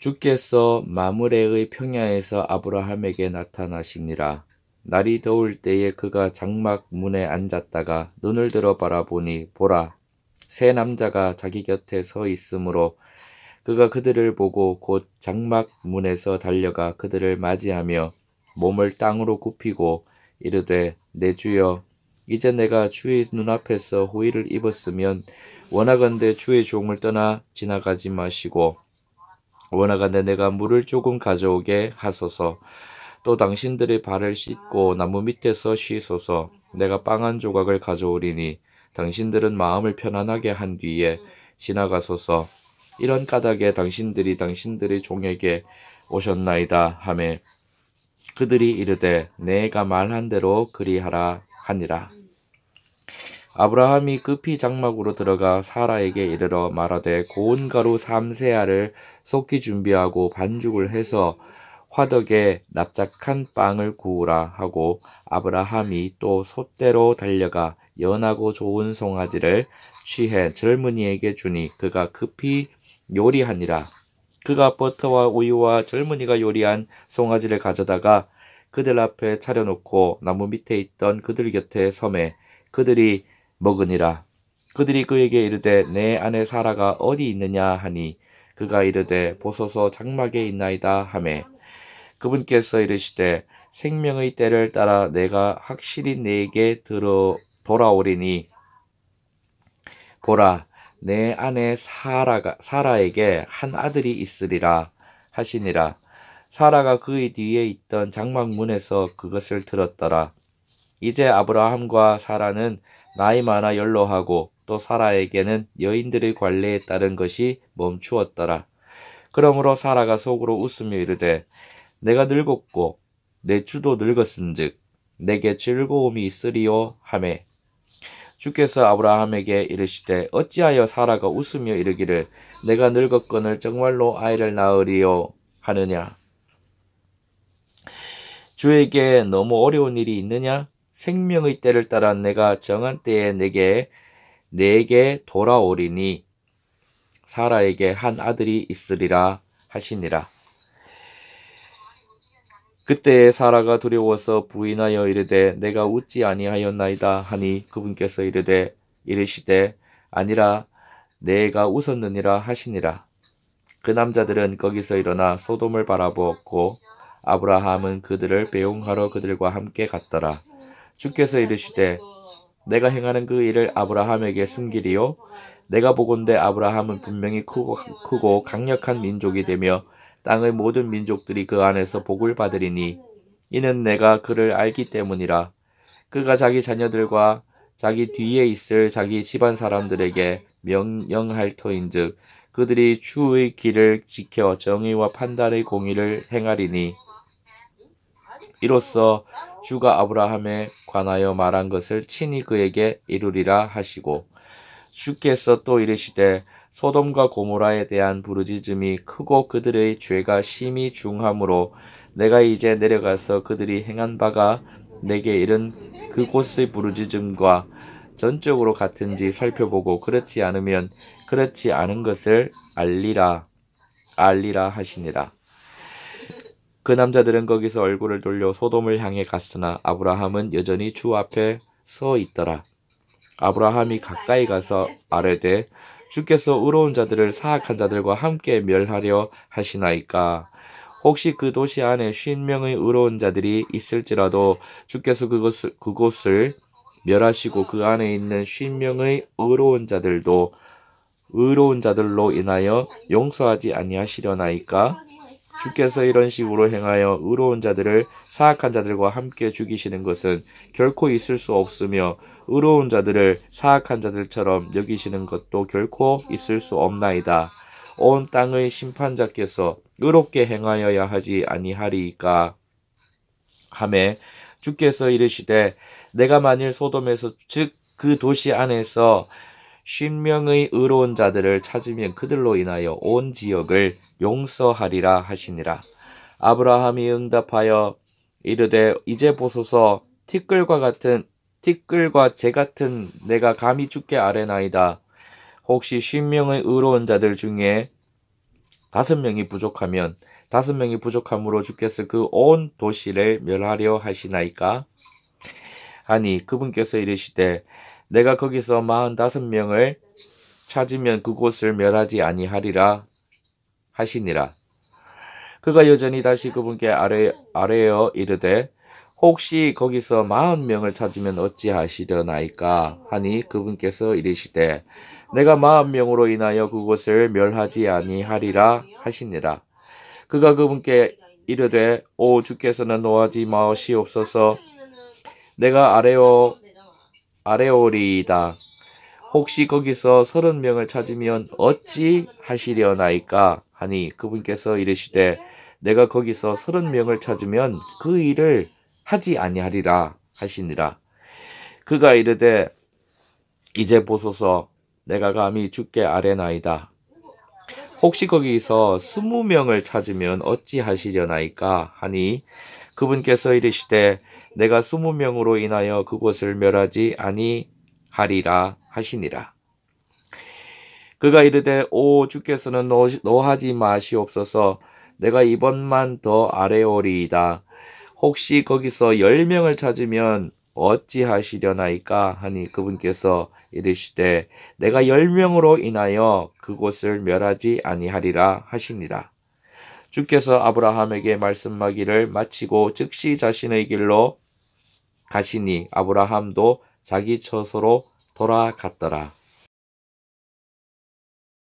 주께서 마무레의 평야에서 아브라함에게 나타나시니라. 날이 더울 때에 그가 장막 문에 앉았다가 눈을 들어 바라보니 보라 세 남자가 자기 곁에 서 있으므로 그가 그들을 보고 곧 장막 문에서 달려가 그들을 맞이하며 몸을 땅으로 굽히고 이르되 내 주여 이제 내가 주의 눈앞에서 호의를 입었으면 원하건대 주의 종을 떠나 지나가지 마시고 원하건대 내가 물을 조금 가져오게 하소서. 또 당신들의 발을 씻고 나무 밑에서 쉬소서. 내가 빵 한 조각을 가져오리니 당신들은 마음을 편안하게 한 뒤에 지나가소서. 이런 까닭에 당신들이 당신들의 종에게 오셨나이다 하매 그들이 이르되 내가 말한 대로 그리하라 하니라. 아브라함이 급히 그 장막으로 들어가 사라에게 이르러 말하되 고운 가루 삼세알를 속히 준비하고 반죽을 해서 화덕에 납작한 빵을 구우라 하고 아브라함이 또 솥대로 달려가 연하고 좋은 송아지를 취해 젊은이에게 주니 그가 급히 요리하니라. 그가 버터와 우유와 젊은이가 요리한 송아지를 가져다가 그들 앞에 차려놓고 나무 밑에 있던 그들 곁에 섬에 그들이 먹으니라. 그들이 그에게 이르되 내 아내 사라가 어디 있느냐 하니 그가 이르되 보소서 장막에 있나이다 하매 그분께서 이르시되 생명의 때를 따라 내가 확실히 내게 들어 돌아오리니 보라 내 아내 사라가 사라에게 한 아들이 있으리라 하시니라 사라가 그의 뒤에 있던 장막문에서 그것을 들었더라 이제 아브라함과 사라는 나이 많아 연로하고 또 사라에게는 여인들의 관례에 따른 것이 멈추었더라. 그러므로 사라가 속으로 웃으며 이르되 내가 늙었고 내 주도 늙었은즉 내게 즐거움이 있으리요 하매 주께서 아브라함에게 이르시되 어찌하여 사라가 웃으며 이르기를 내가 늙었건을 정말로 아이를 낳으리요 하느냐 주에게 너무 어려운 일이 있느냐 생명의 때를 따라 내가 정한 때에 내게 내게 돌아오리니 사라에게 한 아들이 있으리라 하시니라. 그때 사라가 두려워서 부인하여 이르되 내가 웃지 아니하였나이다 하니 그분께서 이르되 이르시되 아니라 내가 웃었느니라 하시니라. 그 남자들은 거기서 일어나 소돔을 바라보았고 아브라함은 그들을 배웅하러 그들과 함께 갔더라. 주께서 이르시되 내가 행하는 그 일을 아브라함에게 숨기리요 내가 보건대 아브라함은 분명히 크고, 크고 강력한 민족이 되며 땅의 모든 민족들이 그 안에서 복을 받으리니 이는 내가 그를 알기 때문이라 그가 자기 자녀들과 자기 뒤에 있을 자기 집안 사람들에게 명령할 터인즉 그들이 주의 길을 지켜 정의와 판단의 공의를 행하리니 이로써 주가 아브라함에 관하여 말한 것을 친히 그에게 이루리라 하시고 주께서 또 이르시되 소돔과 고모라에 대한 부르짖음이 크고 그들의 죄가 심히 중하므로 내가 이제 내려가서 그들이 행한 바가 내게 이른 그곳의 부르짖음과 전적으로 같은지 살펴보고 그렇지 않으면 그렇지 않은 것을 알리라 알리라 하시니라. 그 남자들은 거기서 얼굴을 돌려 소돔을 향해 갔으나 아브라함은 여전히 주 앞에 서 있더라. 아브라함이 가까이 가서 아뢰되 주께서 의로운 자들을 사악한 자들과 함께 멸하려 하시나이까 혹시 그 도시 안에 쉰 명의 의로운 자들이 있을지라도 주께서 그것을, 그곳을 멸하시고 그 안에 있는 쉰 명의 의로운 자들도 의로운 자들로 인하여 용서하지 아니하시려나이까 주께서 이런 식으로 행하여 의로운 자들을 사악한 자들과 함께 죽이시는 것은 결코 있을 수 없으며 의로운 자들을 사악한 자들처럼 여기시는 것도 결코 있을 수 없나이다. 온 땅의 심판자께서 의롭게 행하여야 하지 아니하리이까 하매 주께서 이르시되 내가 만일 소돔에서 즉 그 도시 안에서 쉰명의 의로운 자들을 찾으면 그들로 인하여 온 지역을 용서하리라 하시니라. 아브라함이 응답하여 이르되 이제 보소서 티끌과 같은 티끌과 제 같은 내가 감히 죽게 아뢰나이다. 혹시 쉰명의 의로운 자들 중에 다섯 명이 부족하면 다섯 명이 부족함으로 주께서 그 온 도시를 멸하려 하시나이까? 아니 그분께서 이르시되 내가 거기서 마흔다섯 명을 찾으면 그곳을 멸하지 아니하리라 하시니라. 그가 여전히 다시 그분께 아래, 아래어 이르되 혹시 거기서 마흔 명을 찾으면 어찌하시려나이까 하니 그분께서 이르시되 내가 마흔 명으로 인하여 그곳을 멸하지 아니하리라 하시니라. 그가 그분께 이르되 오 주께서는 노하지 마시옵소서 내가 아래어 아레오리이다. 혹시 거기서 서른 명을 찾으면 어찌 하시려나이까 하니 그분께서 이르시되 내가 거기서 서른 명을 찾으면 그 일을 하지 아니하리라 하시니라. 그가 이르되 이제 보소서 내가 감히 죽게 아뢰나이다. 혹시 거기서 스무 명을 찾으면 어찌 하시려나이까 하니 그분께서 이르시되 내가 스무 명으로 인하여 그곳을 멸하지 아니하리라 하시니라. 그가 이르되 오 주께서는 노하지 마시옵소서 내가 이번만 더 아래오리이다. 혹시 거기서 열 명을 찾으면 어찌하시려나이까 하니 그분께서 이르시되 내가 열 명으로 인하여 그곳을 멸하지 아니하리라 하시니라. 주께서 아브라함에게 말씀하기를 마치고 즉시 자신의 길로 가시니 아브라함도 자기 처소로 돌아갔더라.